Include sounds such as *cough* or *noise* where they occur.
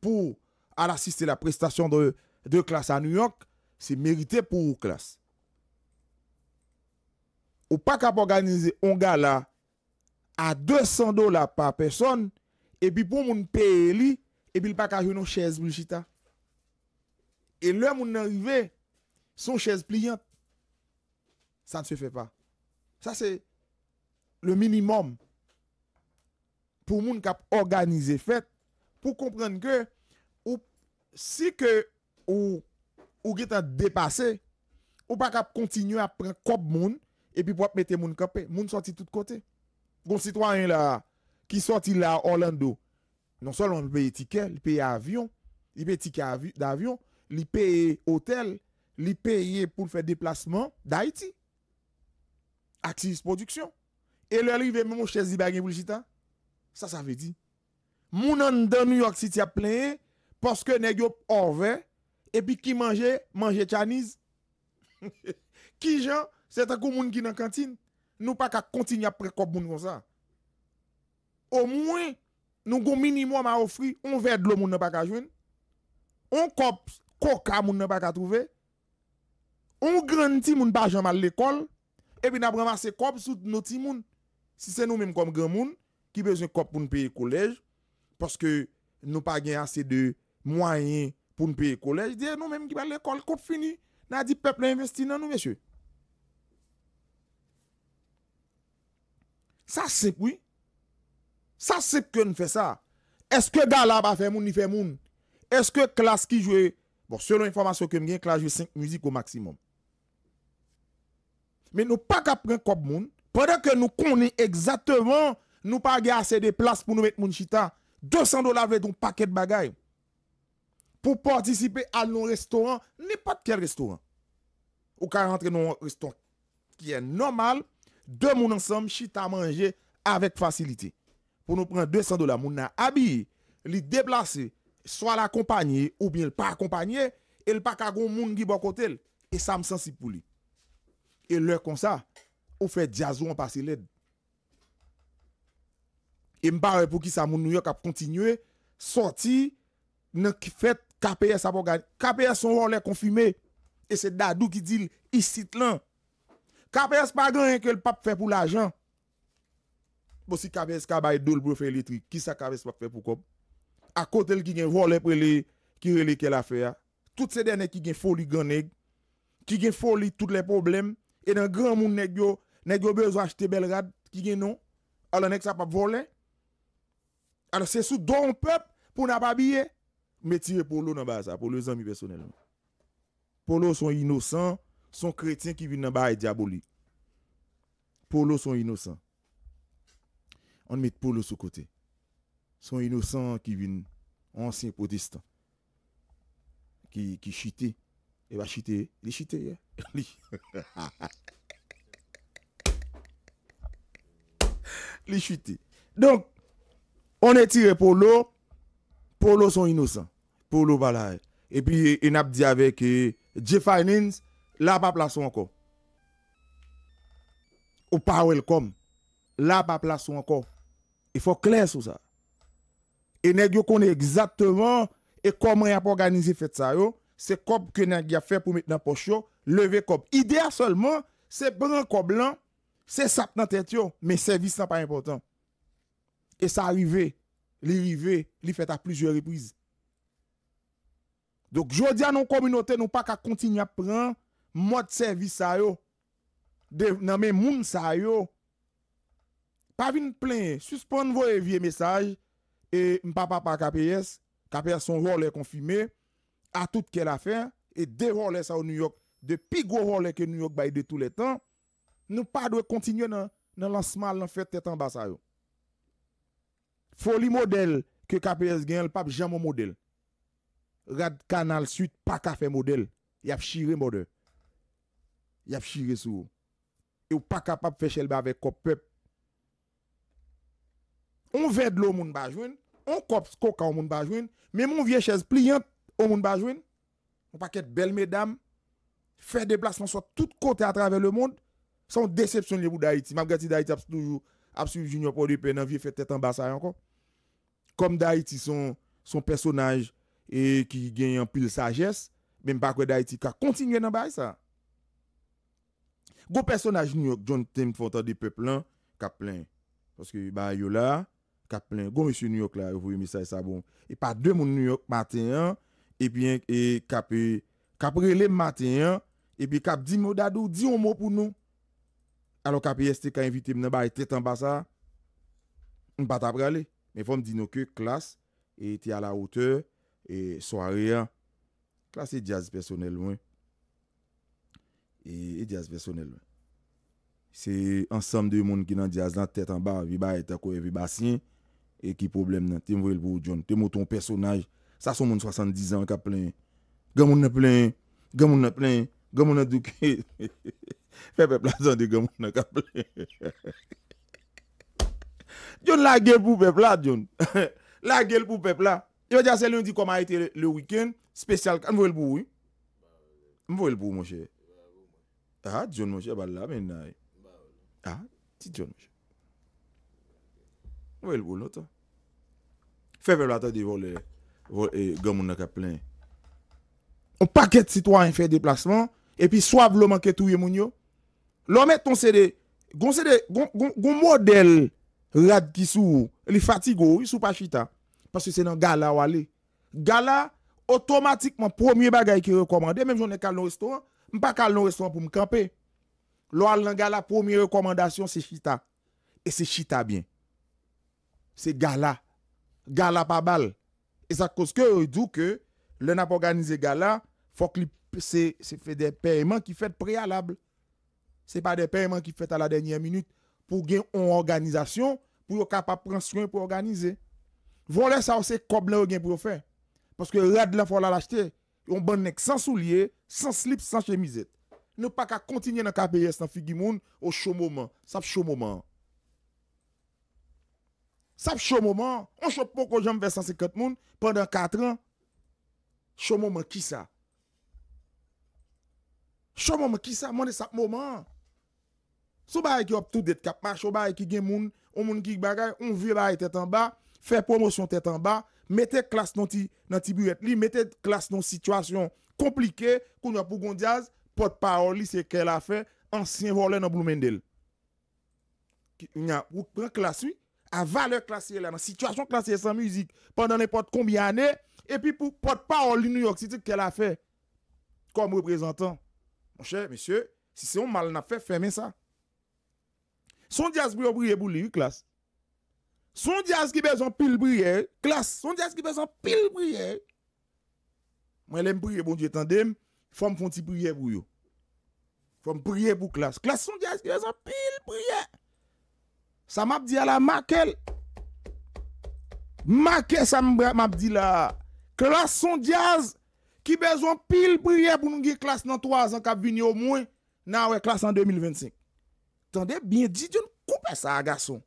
pour pour à la prestation de, classe à New York, c'est mérité pour classe. Ou pas qu'à organiser un gala à 200 dollars par personne et puis pour mon payer lui et puis pas qu'à une nos chaises. Et là on arrivé son chaise pliante. Ça ne se fait pas. Ça c'est le minimum pour mon cap organiser fête pour comprendre que si que ou ou qui ne dépassé ou pas continuer à prendre cop monde et puis pour mettre moun campé monde sorti tout côté bon citoyen là qui sorti là Orlando non seulement il paye ticket il paye avion il paye ticket d'avion il paye hôtel il paye pour faire déplacement d'Haïti Axis production et leur arrivé même chez Ibagin pour ça ça veut dire moun dans New York City a plein parce que nèg yo orve et puis qui mangeait mangeait Chinese. *laughs* qui gens c'est un moun qui dans cantine. Nous pas qu'à continuer à prendre comme comme ça. Au moins nous avons minimum à offrir on verre de l'eau moun pas qu'à joindre. On cop coca moun pas qu'à trouver. On grandit moun pas jamais à l'école et puis n'a ces cop sous nos petits Si c'est nous-mêmes comme grand moun qui besoin cop pour payer collège parce que nous pas assez de moyens pour nous payer collège nous même qui va l'école compte fini n'a dit peuple investi dans nous monsieur ça c'est oui ça c'est que nous fait ça est-ce que Galaba va faire moun ni fait moun est-ce que classe qui joue bon selon information que j'ai classe joue 5 musiques au maximum mais nous pas qu'à prendre comme moun pendant que nous connaissons exactement nous pas assez de place pour nous mettre moun chita 200 dollars avec un paquet de bagages pour participer à nos restaurants, de quel restaurant. Ou qu'à rentrer dans un restaurant qui est normal, deux moun ensemble, chita à manger avec facilité. Pour nous prendre 200 dollars, moun a habillé, déplacer, soit l'accompagner ou bien le pas accompagner, et le pas moun qui côté. Et ça me sensible pour lui. Et l'heure comme ça, on fait diazou en passer l'aide. Et m'barre pour qui ça moun New York a continué sorti ki fait KPS a gagner. KPS son rôle est confirmé et c'est Dadou qui dit ici là. KPS pas grand que le pape fait pour l'argent. Bon si KPS ka bail doule pour faire électrique, qui ça KPS pas fait pour quoi À côté le qui gagne volé pour les qui relé quelle affaire. Toutes ces derniers qui gagne folie grand qui gagne folie tous les problèmes et dans grand monde nèg yo, nèg yo besoin acheter Belgrade qui gagne non. Alors nèg ça pas voler alors c'est sous don peuple pour n'a pas mais tirer pour l'eau dans bas base, pour les amis personnellement. Polo sont innocents, sont chrétiens qui viennent dans bas diabolique. Polo sont innocents. On met Polo sous côté. Sont innocents qui viennent anciens protestants. Qui qui chité et va chiter, les chuter, Il Donc On e tire pou lò, pou lò son inousan, pou lò balay. E pi en ap di ave ki G-Finance, la pa plas wanko. Ou pa welcome, la pa plas wanko. E fò klen sou sa. E negyo koni egzaktman, e koman yap organize fet sa yo, se kop ke negya fe pou met nan pochyo, leve kop. Idea solman, se bran kop lan, se sap nan tet yo, men servis nan pa impotant. Et ça arrivait, arrive, il fait à plusieurs reprises. Donc, je dis à nos communautés, nous pas qu'à continuer à prendre mode service à yo. De nommer moun sa yo. Pas vin plein, suspendre vos vieux messages. Et papa pas KPS, KPS son rôle est confirmé à toute qu'elle a fait. Et dérouler ça au New York, de plus gros rôle que New York eu de tous les temps. Nous pas continuer dans le lancement, dans tête en bas ça Foli model ke KPS gen el pap jam o model. Rad kanal suit pa ka fe model. Yap shire model. Yap shire sou. E ou pa ka pap fe chelba ve kop pep. On ved lo moun bajwen. On kop skoka moun bajwen. Men moun vie chèz pliyan moun bajwen. Moun pak et bel medam. Fè deplasman sa tout kote a trave le moun. San decepcion li mou da iti. Mab gati da iti ap sujou. Ap sujou jinyo pou depe nan vie fè tèt ambasay anko. kom da iti son personaj ki genyen pil sajes, men bakwe da iti ka kontinyen nan bay sa. Go personaj New York, John Tim Fonda de peplan, ka plen. Koske ba yo la, ka plen. Go mese New York la, yo vou yon misay sa bon. E pa demoun New York matenyan, e pi kap relem matenyan, e pi kap di mou dadou, di yon mou pou nou. Alo kap yeste ka invite men nan bay, te tamba sa, mbata prele. Men fòm di nou kè, klas, e ti a la ote, e swari a, klas e jaz personel mwen. E jaz personel mwen. Se ansam de yon moun ki nan jaz lan, tèt an ba, vi ba etakou, e vi ba sin, e ki problem nan. Te mwèl vò ou joun, te mwò ton personaj, sa son moun 70 an ka plen. Gamoun nan plen, gamoun nan plen, gamoun nan duke. Fèpè plazan *laughs* de gamoun nan ka plen. Djon la gel pou pep la, djon. La *laughs* gel pou pep la. Yo jase lundi kom a ite le wikend, spesyal ka, mvo el pou ou? Mvo el pou mwoshe? A, ah, djon mwoshe, bal la menay. A, ah, ti djon mwoshe. Mvo el pou nou to. Fe pep la ta di vol e, vol e, eh, gom mwona ka plen. On paket sitwa en fe deplasman, epi swab loman ke touye mwonyo. Loman ton sede, goun sede, goun model, rad qui sou, li fatigo, il sou pas chita. Parce que c'est dans gala ou aller. Gala, automatiquement, premier bagay qui recommande même j'en ai n'ai qu'un restaurant, m'pas pas restaurant pour me camper. dans gala, première recommandation, c'est chita. Et c'est chita bien. C'est gala. Gala pas bal. Et ça cause que, euh, dit que, le n'a pas organisé gala, faut que c'est fait des paiements qui fait préalable. C'est pas des paiements qui fait à la dernière minute. pou gen on organizasyon, pou yo kapap pran swen pou organize. Vole sa ou se koblen ou gen pou yo fe. Paske rad la fola lachete, yon ban nek san soulie, san slip, san chemizet. Nou pa ka kontinye nan kapeyes nan figi moun, ou shomoman, sap shomoman. Sap shomoman, on shop pou kon jom versan sekat moun, pandan katran, shomoman ki sa. Shomoman ki sa, moun de sap mouman. Sou baye ki op tout det kap mache, ou baye ki gen moun, ou moun ki bagay, on vie là, e tête en bas, fait promotion tête en bas, mettez classe non ti dans ti li, mettez classe dans situation compliquée qu'on a pour Gondiaz, porte-parole li c'est qu'elle a fait ancien voleur dans Bloomendel. Il a ou classe oui, a valeur classée là nan situation classée sans musique pendant n'importe combien d'années et puis pour porte-parole New York City qu'elle a fait comme représentant. Mon cher monsieur, si c'est on mal n'a fait fermer ça. Son diaz pour prier pour lui, classe. Son diaz qui besoin pile prier, classe. Son diaz qui besoin pile prier. Moi, l'aime prier, bon Dieu, tandem. faut me un petit prière pour vous. Faut prier pour classe. Classe, son diaz qui besoin pile prier. Ça m'a dit à la maquelle. Maquelle, ça m'a dit là. Classe, son diaz qui besoin pile prière pour nous, classe dans 3 ans, qui venir au moins, dans la classe en 2025. Tande bin, di di yo nou koupe sa a gason.